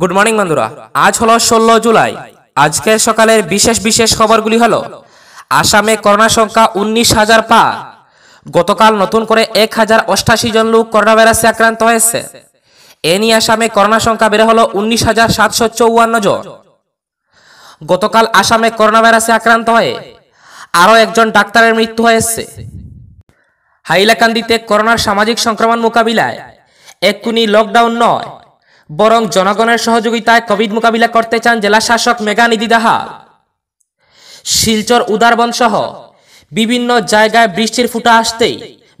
good morning বন্ধুরা আজ হলো ষোলো জুলাই আজকের সকালের বিশেষ বিশেষ খবরগুলি হলো আসামে করোনা সংখ্যা উনিশ হাজার পা গতকাল নতুন করে এক হাজার অষ্টাশি জন লোক করোনা ভাইরাসে আক্রান্ত হয়েছে এ নিয়ে আসামে করোনা সংখ্যা বেড়ে হলো উনিশ হাজার সাতশো চৌয়ান্ন জন গতকাল আসামে করোনা ভাইরাসে আক্রান্ত হয়ে আরও একজন ডাক্তারের মৃত্যু হয়েছে হাইলাকান্দিতে করোনার সামাজিক সংক্রমণ মোকাবিলায় এক্ষুনি লকডাউন নয় বরং জনগণের সহযোগিতায় কোভিড মোকাবিলা করতে চান জেলা শাসক মেঘানিধি দাহা শিলচর উদারবন সহ বিভিন্ন জায়গায় বৃষ্টির ফুটা আসতেই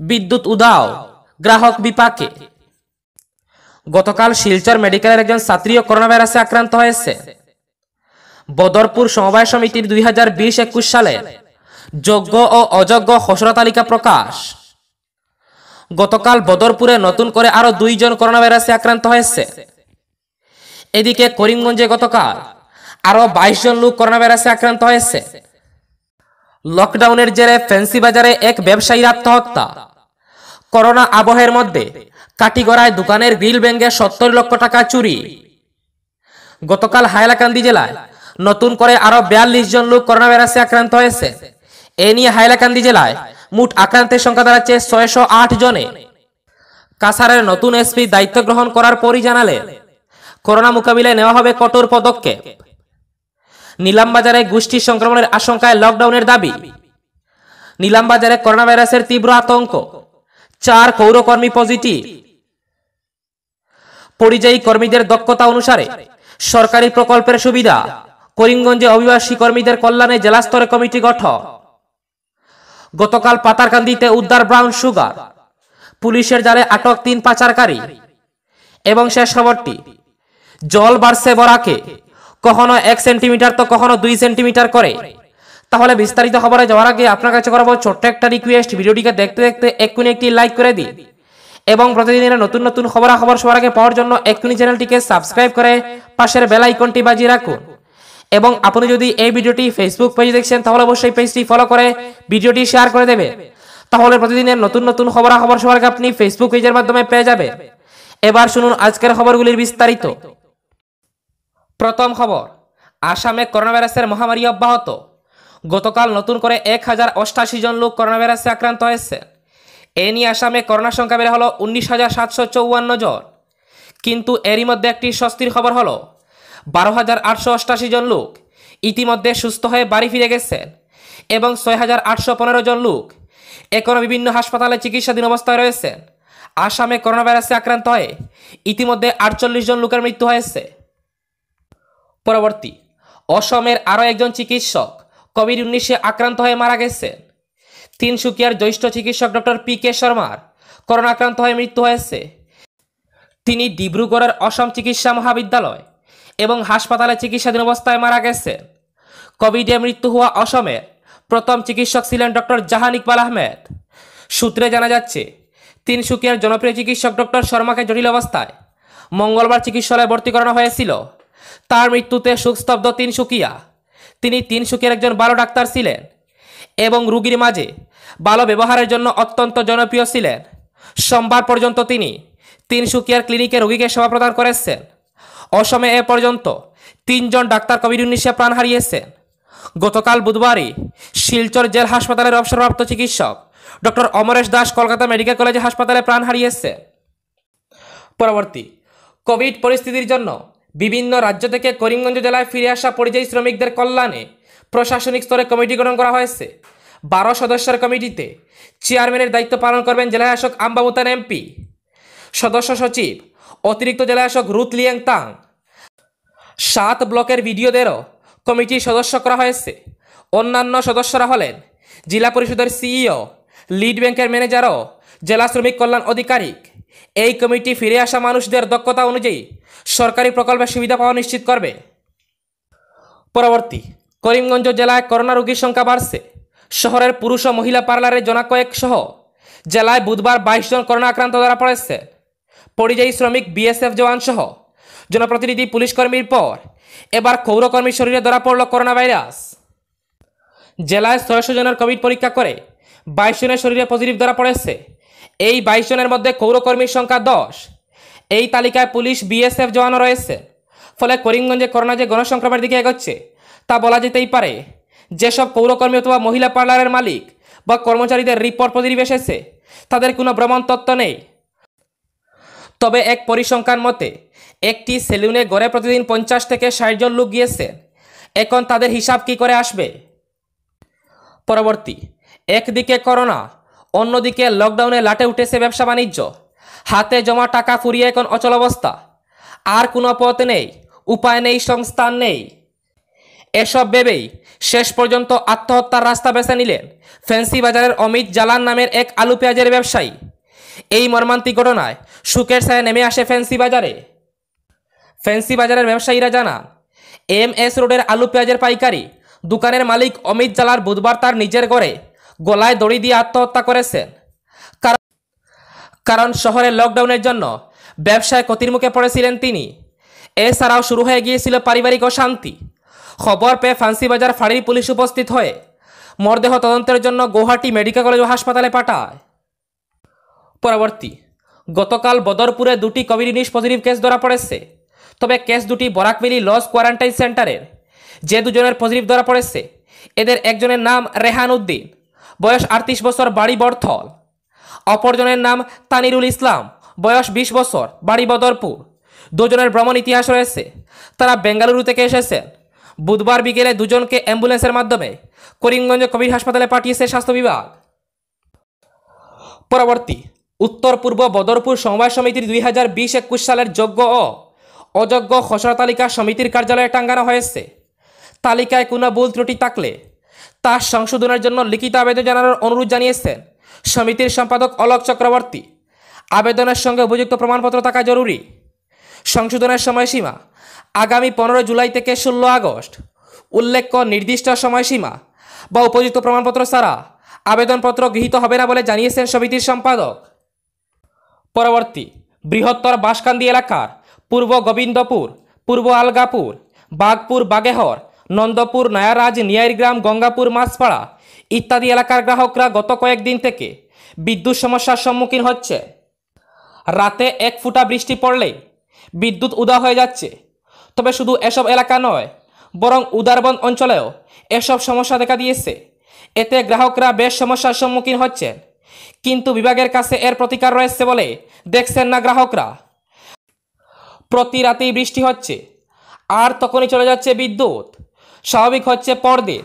বিদ্যুৎ উদাও গ্রাহক বিপাকে গতকাল শিলচর মেডিকেলের একজন ছাত্রীও করোনা ভাইরাসে আক্রান্ত হয়েছে বদরপুর সমবায় সমিতির দুই হাজার বিশ একুশ সালে যোগ্য ও অযোগ্য খসড়া তালিকা প্রকাশ গতকাল বদরপুরে নতুন করে আরো দুইজন করোনা ভাইরাসে আক্রান্ত হয়েছে এদিকে করিমগঞ্জে গতকাল আরও বাইশ জন লোক করোনা ভাইরাসে আক্রান্ত হয়েছে লকডাউনের জেরে ফ্যান্সি বাজারে এক ব্যবসায়ীর আত্মহত্যা করোনা আবহের মধ্যে কাটিগড়ায় দোকানের গ্রিল ব্যাঙ্গে সত্তর লক্ষ টাকা চুরি গতকাল হাইলাকান্দি জেলায় নতুন করে আরও বিয়াল্লিশ জন লোক করোনা ভাইরাসে আক্রান্ত হয়েছে এ নিয়ে হাইলাকান্দি জেলায় মোট আক্রান্তের সংখ্যা দাঁড়াচ্ছে ছয়শো জনে কাছারের নতুন এসপি দায়িত্ব গ্রহণ করার পরই জানালেন করোনা মোকাবিলায় নেওয়া হবে কঠোর পদক্ষেপ নিলামবাজারে গোষ্ঠী সংক্রমণের আশঙ্কায় লকডাউনের দাবি নিলামবাজারে করোনা ভাইরাসের তীব্র আতঙ্ক চার কৌরকর্মী পজিটিভ পরিযায়ী কর্মীদের দক্ষতা অনুসারে সরকারি প্রকল্পের সুবিধা করিমগঞ্জে অভিবাসী কর্মীদের কল্যাণে জেলা স্তরে কমিটি গঠন গতকাল পাতারকান্দিতে উদ্ধার ব্রাউন সুগার পুলিশের জালে আটক তিন পাচারকারী এবং শেষ খবরটি জল বাড়ছে বরাকে কখনো এক সেন্টিমিটার তো কখনো দুই সেন্টিমিটার করে তাহলে বিস্তারিত খবরে যাওয়ার আগে আপনার কাছে করবো ছোট্ট একটা রিকোয়েস্ট ভিডিওটিকে দেখতে দেখতে এক্ষুনি একটি লাইক করে দিই এবং প্রতিদিনের নতুন নতুন খবর সবার আগে পাওয়ার জন্য এক্ষুনি চ্যানেলটিকে সাবস্ক্রাইব করে পাশের বেল আইকনটি বাজিয়ে রাখুন এবং আপনি যদি এই ভিডিওটি ফেসবুক পেজে দেখছেন তাহলে অবশ্যই পেজটি ফলো করে ভিডিওটি শেয়ার করে দেবে তাহলে প্রতিদিনের নতুন নতুন খবর সবার আগে আপনি ফেসবুক পেজের মাধ্যমে পেয়ে যাবে এবার শুনুন আজকের খবরগুলির বিস্তারিত প্রথম খবর আসামে করোনাভাইরাসের মহামারী অব্যাহত গতকাল নতুন করে এক হাজার অষ্টাশি জন লোক করোনাভাইরাসে আক্রান্ত হয়েছে এ নিয়ে আসামে করোনা সংখ্যা বেড়ে হলো উনিশ হাজার সাতশো চৌয়ান্ন জন কিন্তু এরই মধ্যে একটি স্বস্তির খবর হলো বারো হাজার আটশো অষ্টাশি জন লোক ইতিমধ্যে সুস্থ হয়ে বাড়ি ফিরে গেছেন এবং ছয় হাজার আটশো পনেরো জন লোক এখনও বিভিন্ন হাসপাতালে চিকিৎসাধীন অবস্থায় রয়েছেন আসামে করোনাভাইরাসে আক্রান্ত হয়ে ইতিমধ্যে আটচল্লিশ জন লোকের মৃত্যু হয়েছে পরবর্তী অসমের আরও একজন চিকিৎসক কোভিড উনিশে আক্রান্ত হয়ে মারা গেছেন তিনসুকিয়ার জ্যৈষ্ঠ চিকিৎসক ডক্টর পি কে শর্মার করোনা আক্রান্ত হয়ে মৃত্যু হয়েছে তিনি ডিব্রুগড়ের অসম চিকিৎসা মহাবিদ্যালয় এবং হাসপাতালে চিকিৎসাধীন অবস্থায় মারা গেছেন কোভিডে মৃত্যু হওয়া অসমের প্রথম চিকিৎসক ছিলেন ডক্টর জাহান ইকবাল আহমেদ সূত্রে জানা যাচ্ছে তিনসুকিয়ার জনপ্রিয় চিকিৎসক ডক্টর শর্মাকে জটিল অবস্থায় মঙ্গলবার চিকিৎসালয়ে ভর্তি করানো হয়েছিল তার মৃত্যুতে শোকস্তব্ধ তিনসুকিয়া তিনি তিনসুকিয়ার একজন ভালো ডাক্তার ছিলেন এবং রুগীর মাঝে ভালো ব্যবহারের জন্য অত্যন্ত জনপ্রিয় ছিলেন সোমবার পর্যন্ত তিনি তিনসুকিয়ার ক্লিনিকে রোগীকে সেবা প্রদান করেছেন অসমে এ পর্যন্ত তিনজন ডাক্তার কোভিড উনিশে প্রাণ হারিয়েছেন গতকাল বুধবারই শিলচর জেল হাসপাতালের অবসরপ্রাপ্ত চিকিৎসক doctor Amaresh Das Kolkata medical college হাসপাতালে প্রাণ হারিয়েছে পরবর্তী কোভিড পরিস্থিতির জন্য বিভিন্ন রাজ্য থেকে করিমগঞ্জ জেলায় ফিরে আসা পরিযায়ী শ্রমিকদের কল্যাণে প্রশাসনিক স্তরে কমিটি গঠন করা হয়েছে বারো সদস্যের কমিটিতে চেয়ারম্যানের দায়িত্ব পালন করবেন জেলা শাসক আম্বামুতান এমপি সদস্য সচিব অতিরিক্ত জেলা শাসক রুত লিয়াং তাং সাত ব্লকের ভিডিওদেরও কমিটির সদস্য করা হয়েছে অন্যান্য সদস্যরা হলেন জেলা পরিষদের সিইও লিড ব্যাংকের ম্যানেজারও জেলা শ্রমিক কল্যাণ অধিকারিক এই কমিটি ফিরে আসা মানুষদের দক্ষতা অনুযায়ী সরকারি প্রকল্পের সুবিধা পাওয়া নিশ্চিত করবে পরবর্তী করিমগঞ্জ জেলায় করোনা রোগীর সংখ্যা বাড়ছে শহরের পুরুষ ও মহিলা পার্লারে জনা কয়েক সহ জেলায় বুধবার বাইশ জন করোনা আক্রান্ত ধরা পড়েছে পরিযায়ী শ্রমিক বিএসএফ জওয়ান সহ জনপ্রতিনিধি পুলিশ কর্মীর পর এবার ক্ষৌরকর্মীর শরীরে ধরা পড়ল করোনা ভাইরাস জেলায় ছয়শো জনের কোভিড পরীক্ষা করে বাইশ জনের শরীরে পজিটিভ ধরা পড়েছে এই বাইশ জনের মধ্যে কৌরকর্মীর সংখ্যা দশ এই তালিকায় পুলিশ বিএসএফ জওয়ানও রয়েছে ফলে করিমগঞ্জে করোনা যে গণসংক্রমের দিকে এগোচ্ছে তা বলা যেতেই পারে যেসব পৌরকর্মী অথবা মহিলা পার্লারের মালিক বা কর্মচারীদের রিপোর্ট প্রতিটি এসেছে তাদের কোনো ভ্রমণ তত্ত্ব নেই তবে এক পরিসংখ্যান মতে একটি সেলুনে গড়ে প্রতিদিন পঞ্চাশ থেকে ষাট জন লোক গিয়েছে এখন তাদের হিসাব কি করে আসবে পরবর্তী একদিকে করোনা অন্যদিকে লকডাউনে লাটে উঠেছে ব্যবসা বাণিজ্য হাতে জমা টাকা ফুরিয়ে এখন অচল অবস্থা আর কোনো পথ নেই উপায় নেই সংস্থান নেই এসব ভেবেই শেষ পর্যন্ত আত্মহত্যার রাস্তা বেছে নিলেন ফ্যান্সি বাজারের অমিত জালান নামের এক আলু পেঁয়াজের ব্যবসায়ী এই মর্মান্তিক ঘটনায় সুখের ছায়া নেমে আসে ফ্যান্সি বাজারে ফ্যান্সি বাজারের ব্যবসায়ীরা জানান এম এস রোডের আলু পেঁয়াজের পাইকারি দোকানের মালিক অমিত জালার বুধবার তার নিজের ঘরে গলায় দড়ি দিয়ে আত্মহত্যা করেছেন কারণ শহরে লকডাউনের জন্য ব্যবসায় ক্ষতির মুখে পড়েছিলেন তিনি এছাড়াও শুরু হয়ে গিয়েছিল পারিবারিক অশান্তি খবর পেয়ে ফান্সিবাজার ফাঁড়ির পুলিশ উপস্থিত হয়ে মরদেহ তদন্তের জন্য গৌহাটি মেডিকেল কলেজ ও হাসপাতালে পাঠায় পরবর্তী গতকাল বদরপুরে দুটি কোভিড উনিশ পজিটিভ কেস ধরা পড়েছে তবে কেস দুটি বরাকবেলি লস কোয়ারেন্টাইন সেন্টারের যে দুজনের পজিটিভ ধরা পড়েছে এদের একজনের নাম রেহান উদ্দিন বয়স আটত্রিশ বছর বাড়ি বর্থল অপরজনের নাম তানিরুল ইসলাম বয়স বিশ বছর বাড়ি বদরপুর দুজনের ভ্রমণ ইতিহাস রয়েছে তারা বেঙ্গালুরু থেকে এসেছেন বুধবার বিকেলে দুজনকে অ্যাম্বুলেন্সের মাধ্যমে করিমগঞ্জ কবির হাসপাতালে পাঠিয়েছে স্বাস্থ্য বিভাগ পরবর্তী উত্তর পূর্ব বদরপুর সমবায় সমিতির দুই হাজার বিশ একুশ সালের যোগ্য ও অযোগ্য খসড়া তালিকা সমিতির কার্যালয়ে টাঙ্গানো হয়েছে তালিকায় কোনো ভুল ত্রুটি থাকলে তা সংশোধনের জন্য লিখিত আবেদন জানানোর অনুরোধ জানিয়েছেন সমিতির সম্পাদক অলোক চক্রবর্তী আবেদনের সঙ্গে উপযুক্ত প্রমাণপত্র থাকা জরুরি সংশোধনের সময়সীমা আগামী পনেরো জুলাই থেকে ষোলো আগস্ট উল্লেখ্য নির্দিষ্ট সময়সীমা বা উপযুক্ত প্রমাণপত্র ছাড়া আবেদনপত্র গৃহীত হবে না বলে জানিয়েছেন সমিতির সম্পাদক পরবর্তী বৃহত্তর বাসকান্দি এলাকার পূর্ব গোবিন্দপুর পূর্ব আলগাপুর বাগপুর বাগেহর নন্দপুর নয়ারাজ নিয়ারগ্রাম গঙ্গাপুর মাছপাড়া ইত্যাদি এলাকার গ্রাহকরা গত কয়েকদিন থেকে বিদ্যুৎ সমস্যার সম্মুখীন হচ্ছে রাতে এক ফুটা বৃষ্টি পড়লে বিদ্যুৎ উদা হয়ে যাচ্ছে তবে শুধু এসব এলাকা নয় বরং উদারবন অঞ্চলেও এসব সমস্যা দেখা দিয়েছে এতে গ্রাহকরা বেশ সমস্যার সম্মুখীন হচ্ছেন কিন্তু বিভাগের কাছে এর প্রতিকার রয়েছে বলে দেখছেন না গ্রাহকরা প্রতি রাতেই বৃষ্টি হচ্ছে আর তখনই চলে যাচ্ছে বিদ্যুৎ স্বাভাবিক হচ্ছে পরদিন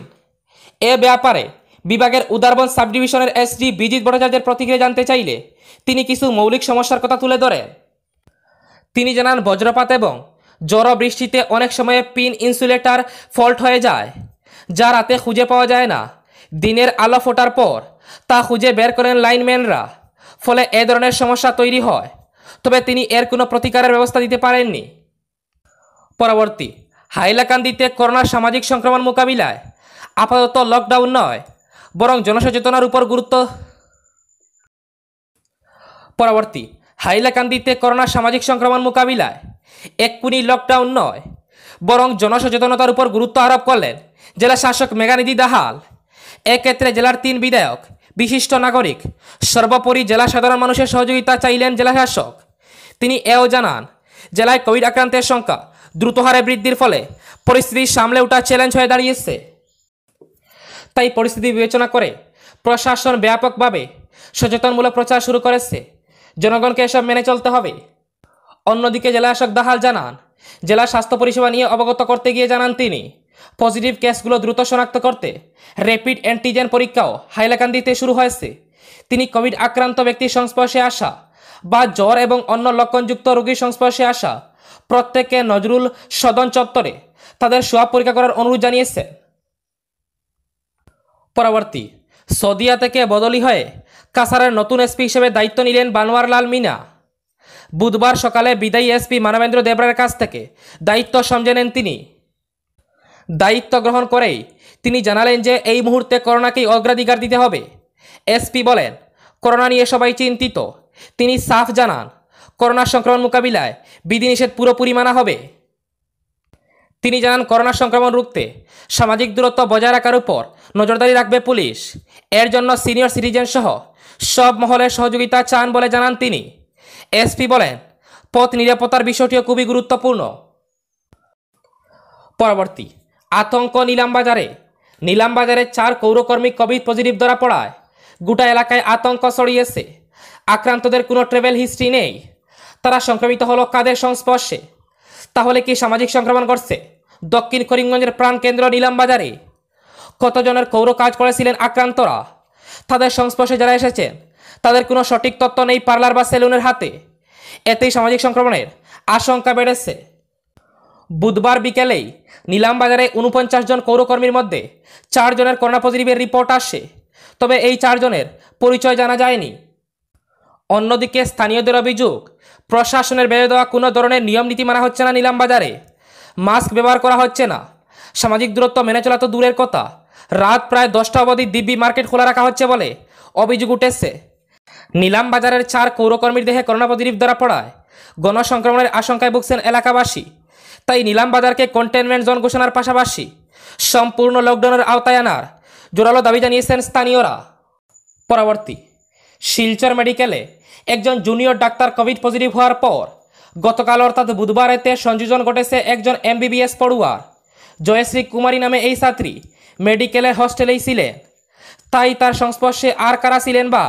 এ ব্যাপারে বিভাগের উদারবন সাব ডিভিশনের এসডি বিজিৎ ভট্টাচার্যের প্রতিক্রিয়া জানতে চাইলে তিনি কিছু মৌলিক সমস্যার কথা তুলে ধরেন তিনি জানান বজ্রপাত এবং জড়ো বৃষ্টিতে অনেক সময়ে পিন ইনসুলেটার ফল্ট হয়ে যায় যা রাতে খুঁজে পাওয়া যায় না দিনের আলো ফোটার পর তা খুঁজে বের করেন লাইনম্যানরা ফলে এ ধরনের সমস্যা তৈরি হয় তবে তিনি এর কোনো প্রতিকারের ব্যবস্থা দিতে পারেননি পরবর্তী হাইলাকান্দিতে করোনার সামাজিক সংক্রমণ মোকাবিলায় আপাতত লকডাউন নয় বরং জনসচেতনার উপর গুরুত্ব পরবর্তী হাইলাকান্দিতে করোনা সামাজিক সংক্রমণ মোকাবিলায় এক্ষুনি লকডাউন নয় বরং জনসচেতনতার উপর গুরুত্ব আরোপ করলেন জেলা শাসক মেঘানিধি দাহাল এক্ষেত্রে জেলার তিন বিধায়ক বিশিষ্ট নাগরিক সর্বোপরি জেলা সাধারণ মানুষের সহযোগিতা চাইলেন জেলা শাসক তিনি এও জানান জেলায় কোভিড আক্রান্তের সংখ্যা দ্রুত হারে বৃদ্ধির ফলে পরিস্থিতি সামলে ওঠা চ্যালেঞ্জ হয়ে দাঁড়িয়েছে তাই পরিস্থিতি বিবেচনা করে প্রশাসন ব্যাপকভাবে সচেতনমূলক প্রচার শুরু করেছে জনগণকে এসব মেনে চলতে হবে অন্যদিকে জেলাশাসক দাহাল জানান জেলা স্বাস্থ্য পরিষেবা নিয়ে অবগত করতে গিয়ে জানান তিনি পজিটিভ কেসগুলো দ্রুত শনাক্ত করতে র্যাপিড অ্যান্টিজেন পরীক্ষাও হাইলাকান্দিতে শুরু হয়েছে তিনি কোভিড আক্রান্ত ব্যক্তির সংস্পর্শে আসা বা জ্বর এবং অন্য লক্ষণযুক্ত রোগীর সংস্পর্শে আসা প্রত্যেকে নজরুল সদন চত্বরে তাদের সোয়া পরীক্ষা করার অনুরোধ জানিয়েছে পরবর্তী সদিয়া থেকে বদলি হয়ে কাসারের নতুন এসপি হিসেবে দায়িত্ব নিলেন বানোয়ারলাল মিনা বুধবার সকালে বিদায়ী এসপি মানবেন্দ্র দেবরার কাছ থেকে দায়িত্ব সামলে নেন তিনি দায়িত্ব গ্রহণ করেই তিনি জানালেন যে এই মুহূর্তে করোনাকেই অগ্রাধিকার দিতে হবে এসপি বলেন করোনা নিয়ে সবাই চিন্তিত তিনি সাফ জানান করোনা সংক্রমণ মোকাবিলায় বিধিনিষেধ পুরোপুরি মানা হবে তিনি জানান করোনা সংক্রমণ রুখতে সামাজিক দূরত্ব বজায় রাখার উপর নজরদারি রাখবে পুলিশ এর জন্য সিনিয়র সিটিজেন সহ সব মহলের সহযোগিতা চান বলে জানান তিনি এসপি বলেন পথ নিরাপত্তার বিষয়টিও খুবই গুরুত্বপূর্ণ পরবর্তী আতঙ্ক নিলামবাজারে নিলামবাজারে চার কৌরকর্মী কোভিড পজিটিভ ধরা পড়ায় গোটা এলাকায় আতঙ্ক ছড়িয়েছে আক্রান্তদের কোনো ট্রেভেল হিস্ট্রি নেই তারা সংক্রমিত হলো কাদের সংস্পর্শে তাহলে কি সামাজিক সংক্রমণ করছে দক্ষিণ করিমগঞ্জের প্রাণকেন্দ্র নিলাম বাজারে কতজনের কৌর কাজ করেছিলেন আক্রান্তরা তাদের সংস্পর্শে যারা এসেছেন তাদের কোনো সঠিক তথ্য নেই পার্লার বা সেলুনের হাতে এতেই সামাজিক সংক্রমণের আশঙ্কা বেড়েছে বুধবার বিকেলেই নিলাম বাজারে উনপঞ্চাশ জন কৌরকর্মীর মধ্যে চারজনের করোনা পজিটিভের রিপোর্ট আসে তবে এই চারজনের পরিচয় জানা যায়নি অন্যদিকে স্থানীয়দের অভিযোগ প্রশাসনের বেড়ে দেওয়া কোনো ধরনের নিয়ম নীতি মানা হচ্ছে না নিলাম বাজারে মাস্ক ব্যবহার করা হচ্ছে না সামাজিক দূরত্ব মেনে চলা তো দূরের কথা রাত প্রায় দশটা অবধি দিব্যি মার্কেট খোলা রাখা হচ্ছে বলে অভিযোগ উঠেছে নিলাম বাজারের চার কৌরকর্মীর দেহে করোনা পজিটিভ ধরা পড়ায় গণসংক্রমণের আশঙ্কায় ভুগছেন এলাকাবাসী তাই নিলাম বাজারকে কন্টেনমেন্ট জোন ঘোষণার পাশাপাশি সম্পূর্ণ লকডাউনের আওতায় আনার জোরালো দাবি জানিয়েছেন স্থানীয়রা পরবর্তী শিলচর মেডিকেলে একজন জুনিয়র ডাক্তার কোভিড পজিটিভ হওয়ার পর গতকাল অর্থাৎ বুধবার এতে সংযোজন ঘটেছে একজন এমবিবিএস পড়ুয়ার জয়শ্রী কুমারী নামে এই ছাত্রী মেডিকেলের হস্টেলেই ছিলেন তাই তার সংস্পর্শে আর কারা ছিলেন বা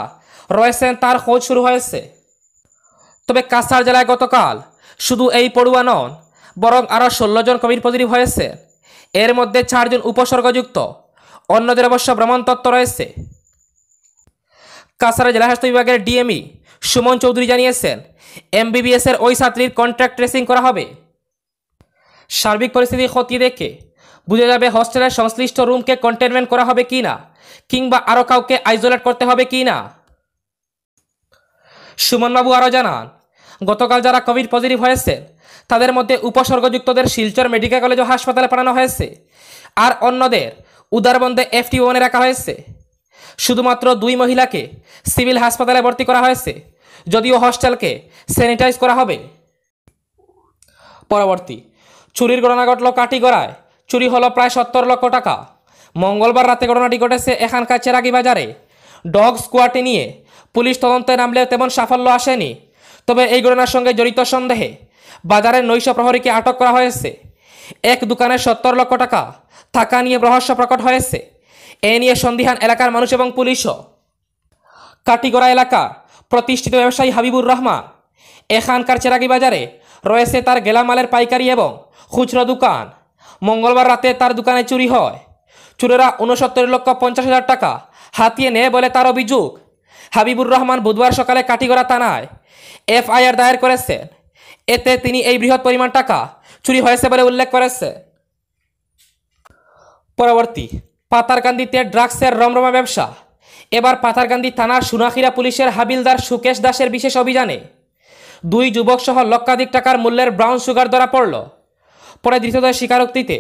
রয়েছেন তার খোঁজ শুরু হয়েছে তবে কাছাড় জেলায় গতকাল শুধু এই পড়ুয়া নন বরং আরও ষোলো জন কোভিড পজিটিভ হয়েছে এর মধ্যে চারজন উপসর্গযুক্ত অন্যদের অবশ্য ভ্রমণ তত্ত্ব রয়েছে কাছাড়া জেলা স্বাস্থ্য বিভাগের ডিএমই সুমন চৌধুরী জানিয়েছেন এমবিবিএসের ওই ছাত্রীর কন্ট্রাক্ট ট্রেসিং করা হবে সার্বিক পরিস্থিতি ক্ষতি দেখে বুঝে যাবে হস্টেলের সংশ্লিষ্ট রুমকে কন্টেনমেন্ট করা হবে কি না কিংবা আরও কাউকে আইসোলেট করতে হবে কি না সুমনবাবু আরও জানান গতকাল যারা কোভিড পজিটিভ হয়েছেন তাদের মধ্যে উপসর্গযুক্তদের শিলচর মেডিকেল কলেজ ও হাসপাতালে পাঠানো হয়েছে আর অন্যদের উদারবন্দে এফটি ওয়ানে রাখা হয়েছে শুধুমাত্র দুই মহিলাকে সিভিল হাসপাতালে ভর্তি করা হয়েছে যদিও হস্টেলকে স্যানিটাইজ করা হবে পরবর্তী চুরির ঘটনা ঘটল কাটিগড়ায় চুরি হলো প্রায় সত্তর লক্ষ টাকা মঙ্গলবার রাতে ঘটনাটি ঘটেছে এখানকার চেরাগি বাজারে ডগ স্কোয়াডটি নিয়ে পুলিশ তদন্তে নামলেও তেমন সাফল্য আসেনি তবে এই ঘটনার সঙ্গে জড়িত সন্দেহে বাজারের নৈশ প্রহরীকে আটক করা হয়েছে এক দোকানে সত্তর লক্ষ টাকা থাকা নিয়ে রহস্য প্রকট হয়েছে এ নিয়ে সন্দিহান এলাকার মানুষ এবং পুলিশও কাটিগড়া এলাকা প্রতিষ্ঠিত ব্যবসায়ী হাবিবুর রহমান এখানকার চেরাগি বাজারে রয়েছে তার গেলামালের পাইকারি এবং খুচরো দোকান মঙ্গলবার রাতে তার দোকানে চুরি হয় চুরেরা উনসত্তর লক্ষ পঞ্চাশ হাজার টাকা হাতিয়ে নেয় বলে তার অভিযোগ হাবিবুর রহমান বুধবার সকালে কাটিগড়া থানায় এফআইআর দায়ের করেছেন এতে তিনি এই বৃহৎ পরিমাণ টাকা চুরি হয়েছে বলে উল্লেখ করেছে পরবর্তী পাতারকান্দিতে ড্রাগসের রমরমা ব্যবসা এবার পাতারকান্দি থানার সুনাখিরা পুলিশের হাবিলদার সুকেশ দাসের বিশেষ অভিযানে দুই যুবকসহ লক্ষাধিক টাকার মূল্যের ব্রাউন সুগার ধরা পড়ল পরে দ্বিতীয় স্বীকারোক্তিতে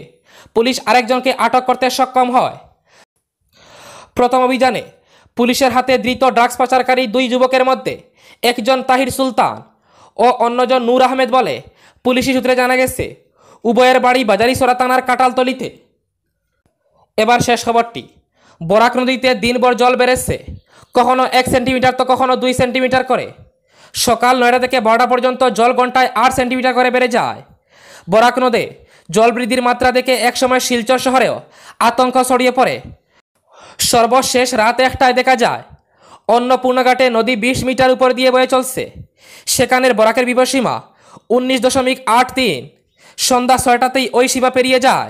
পুলিশ আরেকজনকে আটক করতে সক্ষম হয় প্রথম অভিযানে পুলিশের হাতে ধৃত ড্রাগস পাচারকারী দুই যুবকের মধ্যে একজন তাহির সুলতান ও অন্যজন নূর আহমেদ বলে পুলিশি সূত্রে জানা গেছে উভয়ের বাড়ি বাজারিসরা থানার কাটালতলিতে এবার শেষ খবরটি বরাক নদীতে দিনভর জল বেড়েছে কখনো এক সেন্টিমিটার তো কখনো দুই সেন্টিমিটার করে সকাল নয়টা থেকে বারোটা পর্যন্ত জল ঘন্টায় আট সেন্টিমিটার করে বেড়ে যায় বরাক নদে জল বৃদ্ধির মাত্রা দেখে একসময় শিলচর শহরেও আতঙ্ক ছড়িয়ে পড়ে সর্বশেষ রাত একটায় দেখা যায় অন্নপূর্ণাঘাটে নদী বিশ মিটার উপর দিয়ে বয়ে চলছে সেখানের বরাকের বিপসীমা উনিশ দশমিক আট তিন সন্ধ্যা ছয়টাতেই ওই সীমা পেরিয়ে যায়